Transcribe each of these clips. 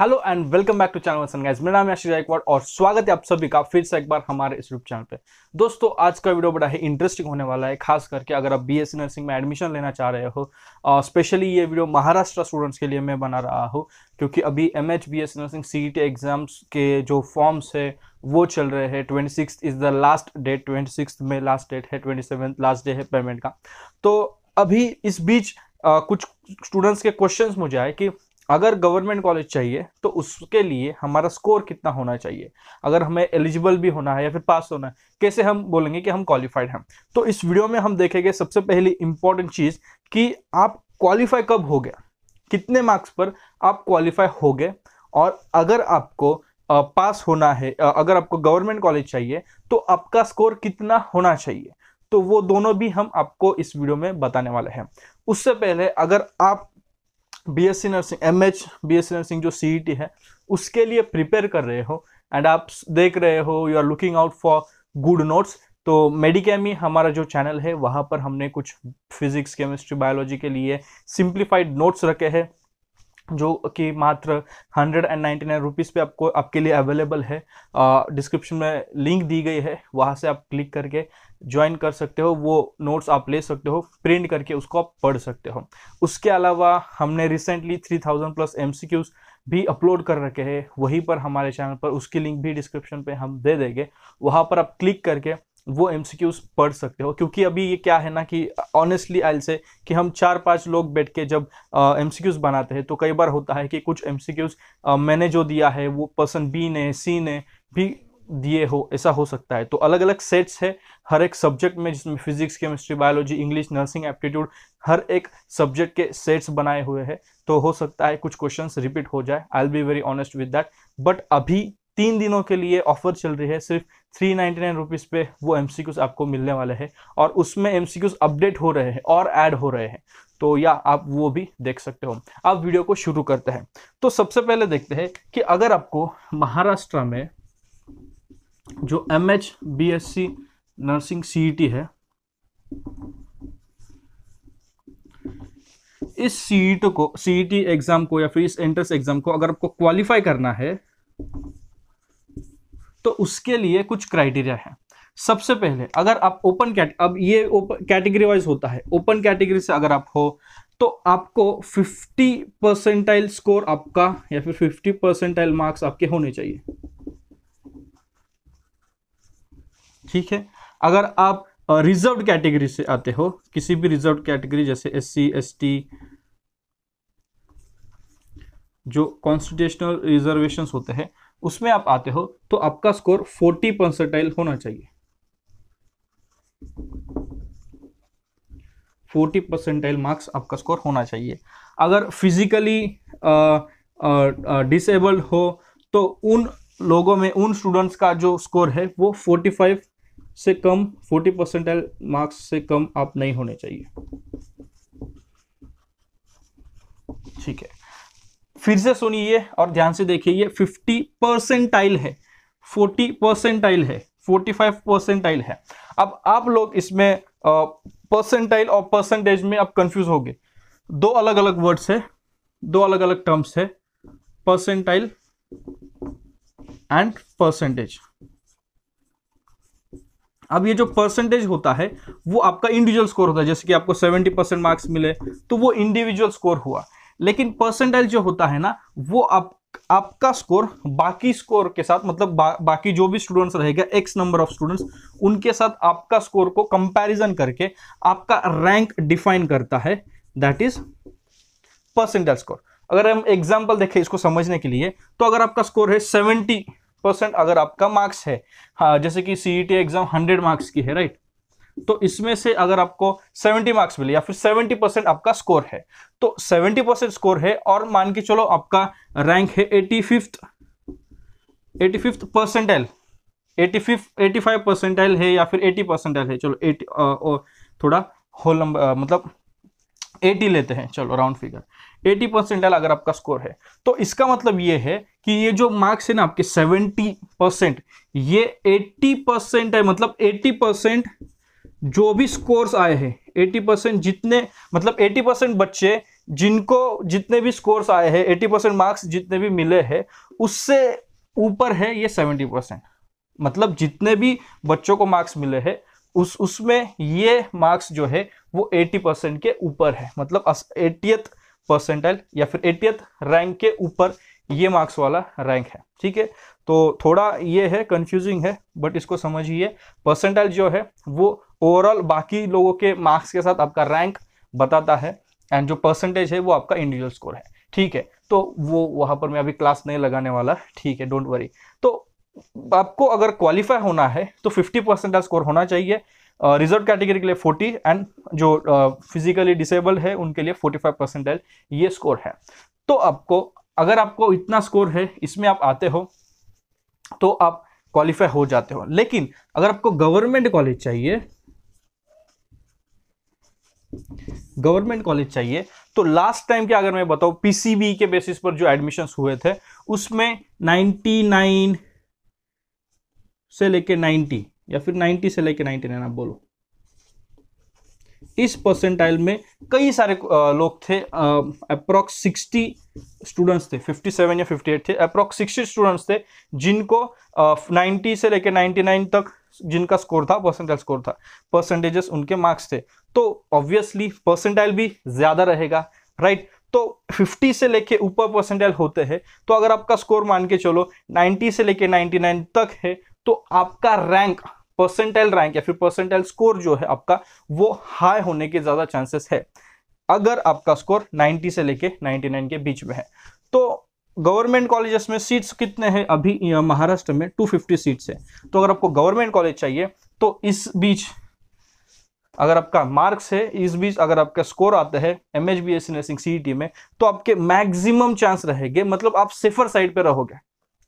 hello and welcome back to channel one guys मेरा नाम एक बार और स्वागत है आप सभी का फिर से एक बार हमारे इस यूट्यूब चैनल पे दोस्तों आज का वीडियो बड़ा ही इंटरेस्टिंग होने वाला है खास करके अगर आप बीएससी नर्सिंग में एडमिशन लेना चाह रहे हो स्पेशली ये वीडियो महाराष्ट्र स्टूडेंट्स के लिए मैं बना रहा हूँ क्योंकि अभी M H B S nursing C T exams के जो फॉर्म्स है वो चल रहे हैं twenty six is the last date twenty six में लास्ट डेट है ट्वेंटी लास्ट डे है पेमेंट का तो अभी इस बीच कुछ स्टूडेंट्स के क्वेश्चंस मुझे आए कि अगर गवर्नमेंट कॉलेज चाहिए तो उसके लिए हमारा स्कोर कितना होना चाहिए अगर हमें एलिजिबल भी होना है या फिर पास होना है कैसे हम बोलेंगे कि हम क्वालिफाइड हैं तो इस वीडियो में हम देखेंगे सबसे पहली इंपॉर्टेंट चीज़ कि आप क्वालिफाई कब हो गया कितने मार्क्स पर आप क्वालिफाई हो गए और अगर आपको पास होना है अगर आपको गवर्नमेंट कॉलेज चाहिए तो आपका स्कोर कितना होना चाहिए तो वो दोनों भी हम आपको इस वीडियो में बताने वाले हैं उससे पहले अगर आप BSc nursing MH BSc nursing जो सीईटी e है उसके लिए प्रिपेयर कर रहे हो एंड आप देख रहे हो you are looking out for good notes तो मेडिकेमी हमारा जो चैनल है वहाँ पर हमने कुछ फिजिक्स केमिस्ट्री बायोलॉजी के लिए सिंप्लीफाइड नोट्स रखे हैं जो कि मात्र hundred and ninety nine rupees पर आपको आपके लिए अवेलेबल है डिस्क्रिप्शन में लिंक दी गई है वहाँ से आप क्लिक करके ज्वाइन कर सकते हो वो नोट्स आप ले सकते हो प्रिंट करके उसको आप पढ़ सकते हो उसके अलावा हमने recently three thousand plus M C Qs भी अपलोड कर रखे हैं वहीं पर हमारे चैनल पर उसकी लिंक भी डिस्क्रिप्शन पे हम दे देंगे वहाँ पर आप क्लिक करके वो एम पढ़ सकते हो क्योंकि अभी ये क्या है ना कि ऑनेस्टली आई से कि हम चार पांच लोग बैठ के जब एम uh, बनाते हैं तो कई बार होता है कि कुछ एम uh, मैंने जो दिया है वो पर्सन बी ने सी ने भी दिए हो ऐसा हो सकता है तो अलग अलग सेट्स है हर एक सब्जेक्ट में जिसमें physics chemistry biology English nursing aptitude हर एक सब्जेक्ट के सेट्स बनाए हुए हैं तो हो सकता है कुछ क्वेश्चंस रिपीट हो जाए I'll be very honest with that but अभी तीन दिनों के लिए ऑफर चल रही है सिर्फ थ्री नाइन्टी नाइन रुपीज़ पे वो एम आपको मिलने वाले हैं और उसमें एम अपडेट हो रहे हैं और ऐड हो रहे हैं तो या आप वो भी देख सकते हो आप वीडियो को शुरू करते हैं तो सबसे पहले देखते हैं कि अगर आपको महाराष्ट्र में जो M H B S C nursing C T e है इस सीट e को टी एग्जाम e को या फिर इस एंट्रेंस एग्जाम को अगर आपको क्वालिफाई करना है तो उसके लिए कुछ क्राइटेरिया है सबसे पहले अगर आप ओपन कैट अब ये कैटेगरी वाइज होता है ओपन कैटेगरी से अगर आप हो तो आपको 50 परसेंटाइल स्कोर आपका या फिर 50 परसेंटाइल मार्क्स आपके होने चाहिए ठीक है अगर आप रिजर्व कैटेगरी से आते हो किसी भी रिजर्व कैटेगरी जैसे एस सी एस टी जो कॉन्स्टिट्यूशनल रिजर्वेशंस होते हैं उसमें आप आते हो तो आपका स्कोर फोर्टी परसेंटाइल होना चाहिए फोर्टी परसेंटाइल मार्क्स आपका स्कोर होना चाहिए अगर फिजिकली डिसेबल्ड हो तो उन लोगों में उन स्टूडेंट्स का जो स्कोर है वो 45 से कम 40 परसेंटाइल मार्क्स से कम आप नहीं होने चाहिए ठीक है फिर से सुनिए और ध्यान से देखिए ये फिफ्टी परसेंटाइल है फोर्टी परसेंटाइल है फोर्टी फाइव परसेंटाइल है अब आप लोग इसमें परसेंटाइल और परसेंटेज में आप कंफ्यूज होंगे दो अलग अलग वर्ड्स है दो अलग अलग टर्म्स है परसेंटाइल एंड परसेंटेज अब ये जो परसेंटेज होता है वो आपका इंडिविजुअल स्कोर होता है जैसे कि आपको 70 परसेंट मार्क्स मिले तो वो इंडिविजुअल स्कोर हुआ लेकिन परसेंटाइल जो होता है ना वो आप आपका स्कोर बाकी स्कोर के साथ मतलब बा, बाकी जो भी स्टूडेंट्स रहेगा एक्स नंबर ऑफ स्टूडेंट्स उनके साथ आपका स्कोर को कंपैरिजन करके आपका रैंक डिफाइन करता है दैट इज परसेंटाइल स्कोर अगर हम एग्जाम्पल देखें इसको समझने के लिए तो अगर आपका स्कोर है सेवेंटी परसेंट अगर आपका मार्क्स है हाँ जैसे कि सीई एग्जाम हंड्रेड मार्क्स की है राइट तो इसमें से अगर आपको 70 मार्क्स मिले या फिर 70 परसेंट आपका स्कोर है तो 70 परसेंट स्कोर है और मान के चलो आपका रैंक है eighty fifth eighty fifth percentile eighty fifth eighty five percentile है या फिर एटी परसेंटाइल है चलो एटी थोड़ा होल नंबर मतलब 80 लेते हैं चलो राउंड फिगर 80 परसेंटाइल अगर आपका स्कोर है तो इसका मतलब ये है कि ये जो मार्क्स है ना आपके 70 परसेंट ये 80 परसेंट है मतलब 80 परसेंट जो भी स्कोर्स आए हैं एटी परसेंट जितने मतलब एटी परसेंट बच्चे जिनको जितने भी स्कोर्स आए हैं एटी परसेंट मार्क्स जितने भी मिले हैं उससे ऊपर है ये सेवेंटी परसेंट मतलब जितने भी बच्चों को मार्क्स मिले हैं उस उसमें ये मार्क्स जो है वो एटी परसेंट के ऊपर है मतलब एटीएथ परसेंटाइल या फिर एटियथ रैंक के ऊपर ये मार्क्स वाला रैंक है ठीक है तो थोड़ा ये है कंफ्यूजिंग है बट इसको समझिए परसेंटाइल जो है वो ओवरऑल बाकी लोगों के मार्क्स के साथ आपका रैंक बताता है एंड जो परसेंटेज है वो आपका इंडिविजुअल स्कोर है ठीक है तो वो वहां पर मैं अभी क्लास नहीं लगाने वाला ठीक है डोंट वरी तो आपको अगर क्वालिफाई होना है तो 50 परसेंट स्कोर होना चाहिए रिजर्व कैटेगरी के लिए 40 एंड जो फिजिकली डिसेबल है उनके लिए 45 परसेंटेज ये स्कोर है तो आपको अगर आपको इतना स्कोर है इसमें आप आते हो तो आप क्वालिफाई हो जाते हो लेकिन अगर आपको गवर्नमेंट कॉलेज चाहिए गवर्नमेंट कॉलेज चाहिए तो लास्ट टाइम के अगर मैं बताऊं पीसीबी के बेसिस पर जो एडमिशन्स हुए थे उसमें 99 से लेके 90 या फिर 90 से लेके 99 आप बोलो इस परसेंटाइल में कई सारे लोग थे अप्रोक्स 60 स्टूडेंट्स थे 57 या 58 थे अप्रोक्स 60 स्टूडेंट्स थे जिनको 90 से लेके 99 तक जिनका स्कोर था परसेंटाइल स्कोर था परसेंटेजेस उनके मार्क्स थे तो ऑब्वियसली परसेंटाइल भी ज़्यादा रहेगा राइट तो 50 से लेके ऊपर परसेंटाइल होते हैं तो अगर आपका स्कोर मान के चलो 90 से लेके 99 तक है तो आपका रैंक परसेंटाइल रैंक या फिर परसेंटाइल स्कोर जो है आपका वो हाई होने के ज़्यादा चांसेस है अगर आपका स्कोर 90 से लेके 99 के बीच में है तो गवर्नमेंट कॉलेजेस में सीट्स कितने हैं अभी महाराष्ट्र में 250 सीट्स है तो अगर आपको गवर्नमेंट कॉलेज चाहिए तो इस बीच अगर आपका मार्क्स है इस बीच अगर आपका स्कोर आता है M H B S nursing C T में तो आपके मैक्सिमम चांस रहेंगे मतलब आप सेफर साइड पे रहोगे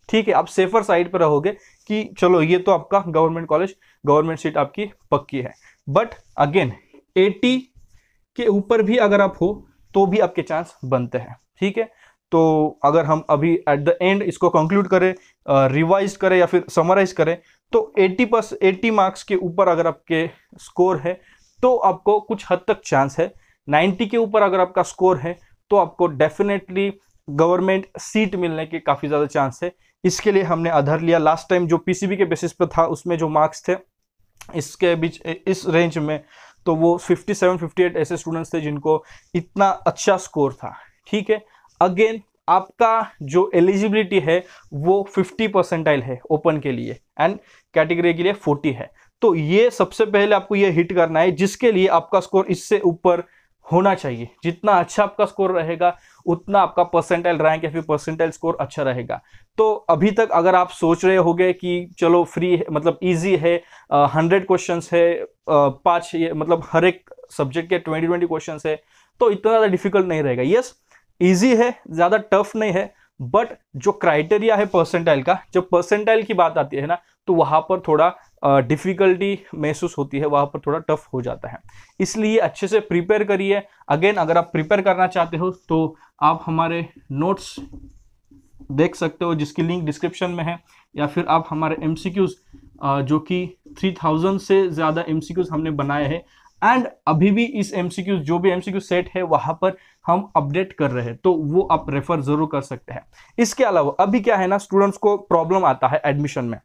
ठीक है आप सेफर साइड पे रहोगे कि चलो ये तो आपका गवर्नमेंट कॉलेज गवर्नमेंट सीट आपकी पक्की है बट अगेन 80 के ऊपर भी अगर आप हो तो भी आपके चांस बनते हैं ठीक है तो अगर हम अभी एट द एंड इसको कंक्लूड करें रिवाइज करें या फिर समराइज करें तो 80 प्लस 80 मार्क्स के ऊपर अगर आपके स्कोर है तो आपको कुछ हद तक चांस है 90 के ऊपर अगर आपका स्कोर है तो आपको डेफिनेटली गवर्नमेंट सीट मिलने के काफ़ी ज़्यादा चांस है इसके लिए हमने आधार लिया लास्ट टाइम जो पी के बेसिस पर था उसमें जो मार्क्स थे इसके बीच इस रेंज में तो वो 57, 58 ऐसे स्टूडेंट्स थे जिनको इतना अच्छा स्कोर था ठीक है अगेन आपका जो एलिजिबिलिटी है वो 50 परसेंटाइल है ओपन के लिए एंड कैटेगरी के लिए 40 है तो ये सबसे पहले आपको ये हिट करना है जिसके लिए आपका स्कोर इससे ऊपर होना चाहिए जितना अच्छा आपका स्कोर रहेगा उतना आपका परसेंटाइल रैंक या फिर परसेंटाइल स्कोर अच्छा रहेगा तो अभी तक अगर आप सोच रहे होंगे कि चलो फ्री है मतलब इजी है हंड्रेड क्वेश्चंस है पांच मतलब हर एक सब्जेक्ट के ट्वेंटी ट्वेंटी क्वेश्चंस है तो इतना ज़्यादा डिफिकल्ट नहीं रहेगा यस yes, इजी है ज़्यादा टफ नहीं है बट जो क्राइटेरिया है परसेंटाइल का जब परसेंटाइल की बात आती है ना तो वहाँ पर थोड़ा डिफ़िकल्टी महसूस होती है वहां पर थोड़ा टफ हो जाता है इसलिए अच्छे से प्रिपेयर करिए अगेन अगर आप प्रिपेयर करना चाहते हो तो आप हमारे नोट्स देख सकते हो जिसकी लिंक डिस्क्रिप्शन में है या फिर आप हमारे एम जो कि 3000 से ज़्यादा एम हमने बनाए हैं एंड अभी भी इस एम जो भी एम सेट है वहाँ पर हम अपडेट कर रहे हैं तो वो आप रेफर जरूर कर सकते हैं इसके अलावा अभी क्या है ना स्टूडेंट्स को प्रॉब्लम आता है एडमिशन में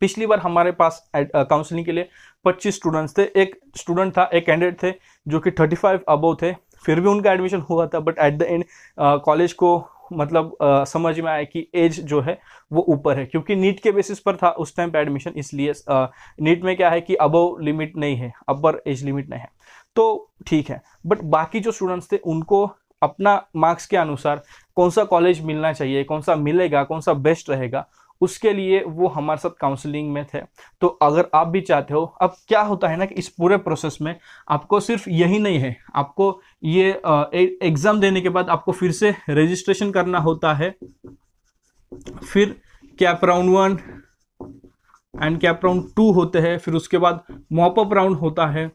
पिछली बार हमारे पास काउंसलिंग के लिए 25 स्टूडेंट्स थे एक स्टूडेंट था एक कैंडिडेट थे जो कि 35 फाइव थे फिर भी उनका एडमिशन हुआ था but at the end college को मतलब आ, समझ में आया कि एज जो है वो ऊपर है क्योंकि नीट के बेसिस पर था उस टाइम पर एडमिशन इसलिए नीट में क्या है कि अबव लिमिट नहीं है अपर एज लिमिट नहीं है तो ठीक है बट बाकी जो स्टूडेंट्स थे उनको अपना मार्क्स के अनुसार कौन सा कॉलेज मिलना चाहिए कौन सा मिलेगा कौन सा बेस्ट रहेगा उसके लिए वो हमारे साथ काउंसलिंग में थे तो अगर आप भी चाहते हो अब क्या होता है ना कि इस पूरे प्रोसेस में आपको सिर्फ यही नहीं है आपको ये एग्ज़ाम देने के बाद आपको फिर से रजिस्ट्रेशन करना होता है फिर CAP round one and CAP round two होते हैं फिर उसके बाद मॉपअप राउंड होता है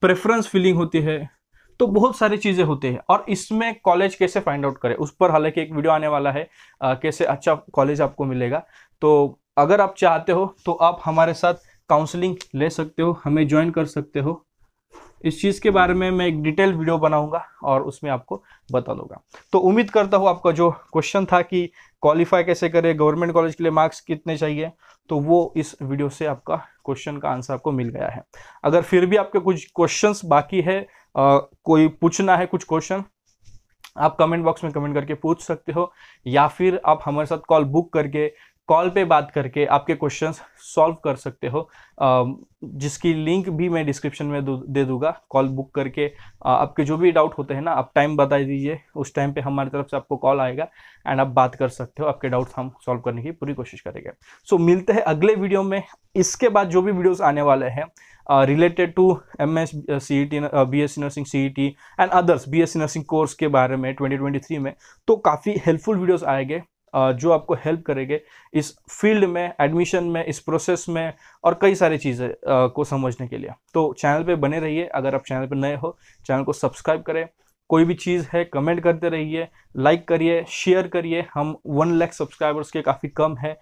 प्रेफरेंस फीलिंग होती है तो बहुत सारी चीज़ें होती है और इसमें कॉलेज कैसे फाइंड आउट करें उस पर हालांकि एक वीडियो आने वाला है आ, कैसे अच्छा कॉलेज आपको मिलेगा तो अगर आप चाहते हो तो आप हमारे साथ काउंसलिंग ले सकते हो हमें ज्वाइन कर सकते हो इस चीज़ के बारे में मैं एक डिटेल वीडियो बनाऊंगा और उसमें आपको बता दूंगा तो उम्मीद करता हूँ आपका जो क्वेश्चन था कि क्वालिफाई कैसे करें गवर्नमेंट कॉलेज के लिए मार्क्स कितने चाहिए तो वो इस वीडियो से आपका क्वेश्चन का आंसर आपको मिल गया है अगर फिर भी आपके कुछ क्वेश्चन बाकी है आ, कोई पूछना है कुछ क्वेश्चन आप कमेंट बॉक्स में कमेंट करके पूछ सकते हो या फिर आप हमारे साथ कॉल बुक करके कॉल पे बात करके आपके क्वेश्चंस सॉल्व कर सकते हो जिसकी लिंक भी मैं डिस्क्रिप्शन में दे दूंगा कॉल बुक करके आपके जो भी डाउट होते हैं ना आप टाइम बता दीजिए उस टाइम पे हमारी तरफ से आपको कॉल आएगा एंड आप बात कर सकते हो आपके डाउट्स हम सॉल्व करने की पूरी कोशिश करेंगे सो मिलते हैं अगले वीडियो में इसके बाद जो भी वीडियोज़ आने वाले हैं related to M S C E T B S C nursing C E T and others B S C nursing course के बारे में 2023 में तो काफ़ी हेल्पफुल वीडियोस आएंगे जो आपको हेल्प करेंगे इस फील्ड में एडमिशन में इस प्रोसेस में और कई सारी चीज़ें को समझने के लिए तो चैनल पे बने रहिए अगर आप चैनल पे नए हो चैनल को सब्सक्राइब करें कोई भी चीज़ है कमेंट करते रहिए लाइक करिए शेयर करिए हम वन लाख सब्सक्राइबर्स के काफ़ी कम है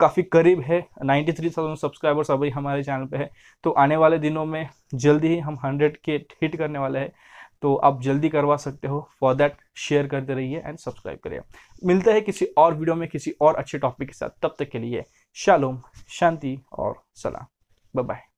काफ़ी करीब है नाइन्टी थ्री थाउजेंड सब्सक्राइबर्स अभी हमारे चैनल पे है तो आने वाले दिनों में जल्दी ही हम हंड्रेड के हिट करने वाले हैं तो आप जल्दी करवा सकते हो फॉर दैट शेयर करते रहिए एंड सब्सक्राइब करिए मिलता है किसी और वीडियो में किसी और अच्छे टॉपिक के साथ तब तक के लिए शालोम शांति और सलाम बाय बाय